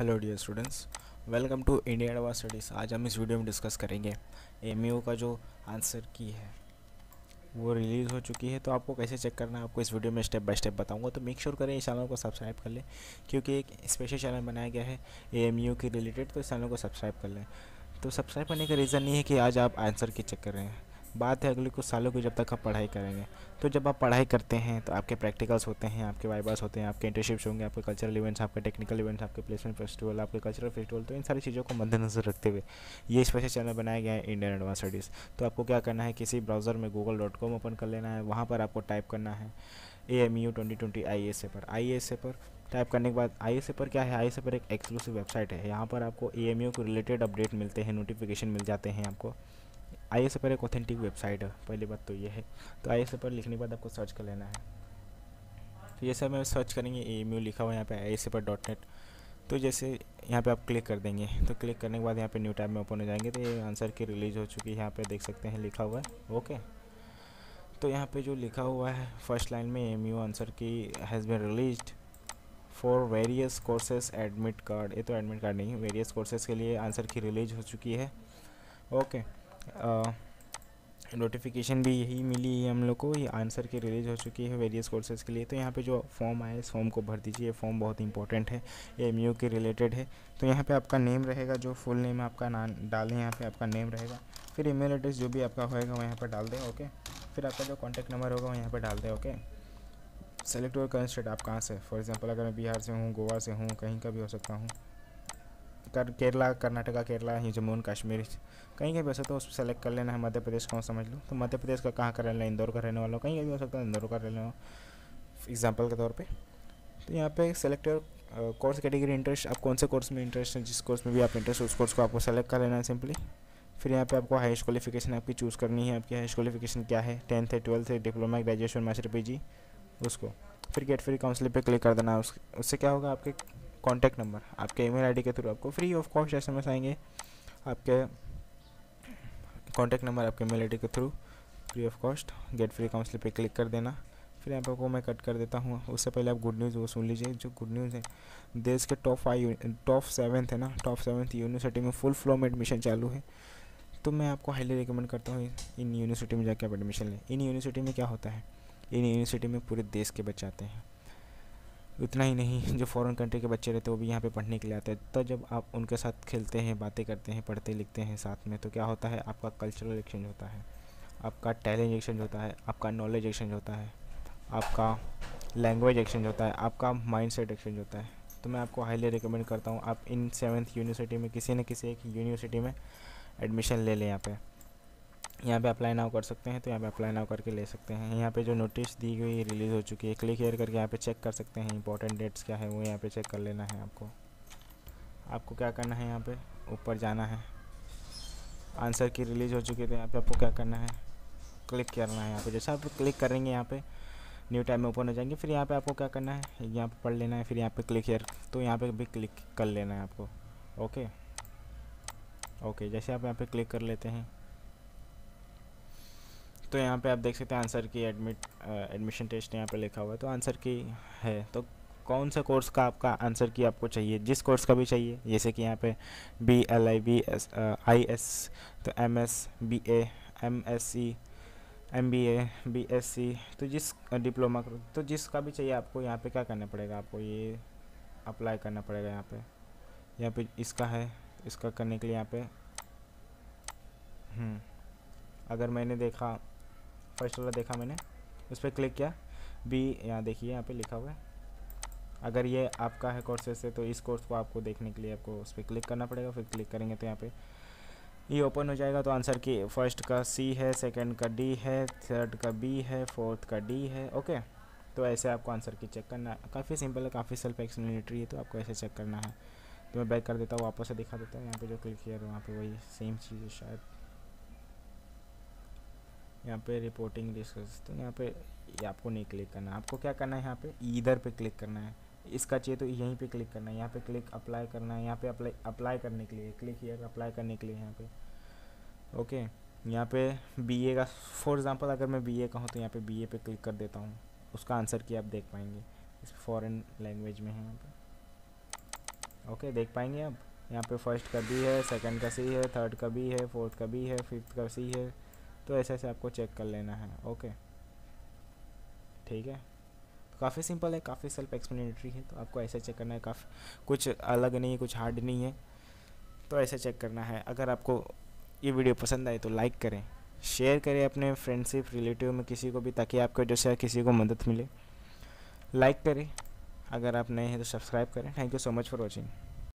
Hello dear students welcome to India advance studies आज हम इस वीडियो में डिस्कस करेंगे एम का जो आंसर की है वो रिलीज़ हो चुकी है तो आपको कैसे चेक करना है आपको इस वीडियो में स्टेप बाय स्टेप बताऊंगा तो मेक श्योर करें इस चैनल को सब्सक्राइब कर लें क्योंकि एक स्पेशल चैनल बनाया गया है ए के रिलेटेड तो इस चैनल को सब्सक्राइब कर लें तो सब्सक्राइब करने का रीज़न नहीं है कि आज आप आंसर की चेक कर रहे हैं बात है अगले कुछ सालों की जब तक आप पढ़ाई करेंगे तो जब आप पढ़ाई करते हैं तो आपके प्रैक्टिकल्स होते हैं आपके वाइबास होते हैं आपके इंटर्नशिप्स होंगे आपके कल्चरल इवेंट्स आपके टेक्निकल इवेंट्स आपके प्लेसमेंट फेस्टिवल आपके कल्चरल फेस्टिवल तो इन सारी चीज़ों को मद्देनजर रखते हुए ये स्पेशल चैनल बनाया गया है इंडियन एडवांस स्टडीज़ तो आपको क्या करना है किसी ब्राउज़र में गूगल डॉट कॉम ओपन कर लेना है वहाँ पर आपको टाइप करना है A M U twenty twenty I S A पर आई एस ए पर टाइप करने के बाद आई एस ए पर क्या है आई एस ए पर एक एक्सक्लूसिव वेबसाइट है यहाँ पर आपको ए एम यू को रिलेटेड अपडेट मिलते हैं नोटिफिकेशन मिल जाते हैं आपको आई एस पर एक ऑथेंटिक वेबसाइट है पहली बात तो ये है तो आई एस पर लिखने के बाद आपको सर्च कर लेना है तो जैसे हमें सर्च करेंगे ई एम यू लिखा हुआ यहाँ पे आई एस पर डॉट नेट तो जैसे यहाँ पे आप क्लिक कर देंगे तो क्लिक करने के बाद यहाँ पे न्यू टाइप में ओपन हो जाएंगे तो ये आंसर की रिलीज़ हो चुकी है यहाँ पे देख सकते हैं लिखा हुआ है ओके तो यहाँ पे जो लिखा हुआ है फर्स्ट लाइन में एम यू आंसर की has been release for various courses admit card ये तो एडमिट कार्ड नहीं वेरियस कोर्सेज के लिए आंसर की रिलीज हो चुकी है ओके okay. नोटिफिकेशन भी यही मिली है हम लोग को ये आंसर की रिलीज हो चुकी है वेरियस कोर्सेज़ के लिए तो यहाँ पे जो फॉर्म आए इस फॉर्म को भर दीजिए ये फॉर्म बहुत इंपॉर्टेंट है ये एम के रिलेटेड है तो यहाँ पे आपका नेम रहेगा जो फुल नेम आपका नाम डालें यहाँ पे आपका नेम रहेगा फिर ई एड्रेस जो भी आपका होएगा वो यहाँ पर डाल दें ओके फिर आपका जो कॉन्टैक्ट नंबर होगा वो यहाँ पर डाल दें ओके सेलेक्ट और करंट स्टेट आप कहाँ से फॉर एग्जाम्पल अगर मैं बिहार से हूँ गोवा से हूँ कहीं का भी हो सकता हूँ कर केरला कर्नाटका केरला ही जम्मू एंड कश्मीर कहीं कहीं भी हो सकता है सेलेक्ट कर लेना है मध्य प्रदेश का समझ लो तो मध्य प्रदेश का कहाँ का रहना इंदौर का रहने वाला कहीं कहीं भी हो सकता है इंदौर का रहने वाला एग्जाम्पल के तौर पर तो यहाँ पे सेलेक्टर कोर्स कैटेगरी इंटरेस्ट आप कौन से कोर्स में इंटरेस्ट है जिस कोर्स में भी आप इंटरेस्ट उस कोर्स को आपको सेलेक्ट कर लेना है सिंपली फिर यहाँ पे आपको हाईस्ट क्वालिफिकेशन आपकी चूज़ करनी है आपकी हाईस्ट क्वालिफिकेशन क्या है टेंथ है ट्वेल्थ है डिप्लोमा ग्रेजुएशन मास्टर पीजी उसको फिर गेट फ्री काउंसिल पे क्लिक कर देना है उससे क्या होगा आपके कॉन्टैक्ट नंबर आपके ईमेल आईडी के थ्रू आपको फ्री ऑफ कॉस्ट एस आएंगे आपके कॉन्टैक्ट नंबर आपके मेल आई के through free of cost get free council पे क्लिक कर देना फिर यहाँ पर मैं कट कर देता हूँ उससे पहले आप गुड न्यूज़ वो सुन लीजिए जो गुड न्यूज़ है देश के टॉप फाइव टॉप सेवन्थ है ना टॉप सेवन्थ यूनिवर्सिटी में फुल फ्लो में एडमिशन चालू है तो मैं आपको हाईली रिकमेंड करता हूँ इन यूनिवर्सिटी में जाकर आप एडमिशन लें इन यूनिवर्सिटी में क्या होता है इन यूनिवर्सिटी में पूरे देश के बच्चे आते हैं इतना ही नहीं जो फ़ॉरेन कंट्री के बच्चे रहते हैं वो भी यहाँ पे पढ़ने के लिए आते हैं तो जब आप उनके साथ खेलते हैं बातें करते हैं पढ़ते लिखते हैं साथ में तो क्या होता है आपका कल्चरल एक्सचेंज होता है आपका टैलेंट एक्सचेंज होता है आपका नॉलेज एक्सचेंज होता है आपका लैंग्वेज एक्सचेंज होता है आपका माइंड सेट एक्सचेंज होता है तो मैं आपको हाईली रिकमेंड करता हूँ आप इन सेवन्थ यूनिवर्सिटी में किसी न किसी एक यूनिवर्सिटी में एडमिशन ले लें यहाँ पर यहाँ पे अप्लाई नाउ कर सकते हैं तो यहाँ पे अप्लाई नाउ करके ले सकते हैं यहाँ पे जो नोटिस दी गई रिलीज़ हो चुकी है क्लिक हेयर करके यहाँ पे चेक कर सकते हैं इंपॉर्टेंट डेट्स क्या है वो यहाँ पे चेक कर लेना है आपको आपको क्या करना है यहाँ पे ऊपर जाना है आंसर की रिलीज़ हो चुकी है तो यहाँ पर आपको क्या करना है क्लिक करना है यहाँ पर जैसे आप क्लिक करेंगे यहाँ पर न्यू टाइम में ओपन हो जाएंगे फिर यहाँ पर आपको क्या करना है यहाँ पर पढ़ लेना है फिर यहाँ पर क्लिक हेयर तो यहाँ पर भी क्लिक कर लेना है आपको ओके ओके जैसे आप यहाँ पर क्लिक कर लेते हैं तो यहाँ पे आप देख सकते हैं आंसर की एडमिट एडमिशन टेस्ट यहाँ पे लिखा हुआ है तो आंसर की है तो कौन सा कोर्स का आपका आंसर की आपको चाहिए जिस कोर्स का भी चाहिए जैसे कि यहाँ पे B L I B S I S तो M S B A M S C M B A B S C तो जिस डिप्लोमा तो जिसका भी चाहिए आपको यहाँ पे क्या करना पड़ेगा आपको ये अप्लाई करना पड़ेगा यहाँ पे यहाँ पे इसका है इसका करने के लिए यहाँ पे हम्म। अगर मैंने देखा फर्स्ट वाला देखा मैंने उस पर क्लिक किया बी यहाँ देखिए यहाँ पे लिखा हुआ है अगर ये आपका है कोर्सेज से तो इस कोर्स को आपको देखने के लिए आपको उस पर क्लिक करना पड़ेगा फिर क्लिक करेंगे तो यहाँ पे ये ओपन हो जाएगा तो आंसर की फर्स्ट का सी है सेकेंड का डी है थर्ड का बी है फोर्थ का डी है ओके तो ऐसे आपको आंसर की चेक करना है काफ़ी सिंपल है काफ़ी सेल्फ एक्सप्लेनेटरी है तो आपको ऐसे चेक करना है तो मैं बैक कर देता हूँ वापस से दिखा देता हूँ यहाँ पे जो क्लिक किया वहाँ पे वही सेम चीज़ है शायद यहाँ पे रिपोर्टिंग रिसोर्स तो यहाँ पे ये आपको नहीं क्लिक करना आपको क्या करना है यहाँ पे e इधर पे क्लिक करना है इसका चाहिए तो यहीं पे क्लिक करना है यहाँ पे क्लिक अप्लाई करना है यहाँ पे अप्लाई अप्लाई करने के लिए क्लिक हियर अप्लाई करने के लिए यहाँ पे ओके यहाँ पे बीए का फॉर एग्ज़ाम्पल अगर मैं बी ए तो यहाँ पर बी पे क्लिक कर देता हूँ उसका आंसर की आप देख पाएंगे इस फॉरन लैंग्वेज में है यहाँ पर ओके देख पाएंगे आप यहाँ पे फर्स्ट का भी है सेकंड का सी है थर्ड का भी है फोर्थ का भी है फिफ्थ का सी है तो ऐसे ऐसे आपको चेक कर लेना है ओके ठीक है तो काफ़ी सिंपल है काफ़ी सेल्फ एक्सप्लेनेटरी है तो आपको ऐसे चेक करना है काफ़ी कुछ अलग नहीं है कुछ हार्ड नहीं है तो ऐसे चेक करना है अगर आपको ये वीडियो पसंद आए तो लाइक करें शेयर करें अपने फ्रेंडशिप रिलेटिव में किसी को भी ताकि आपको जैसे किसी को मदद मिले लाइक करें अगर आप नए हैं तो सब्सक्राइब करें thank you so much for watching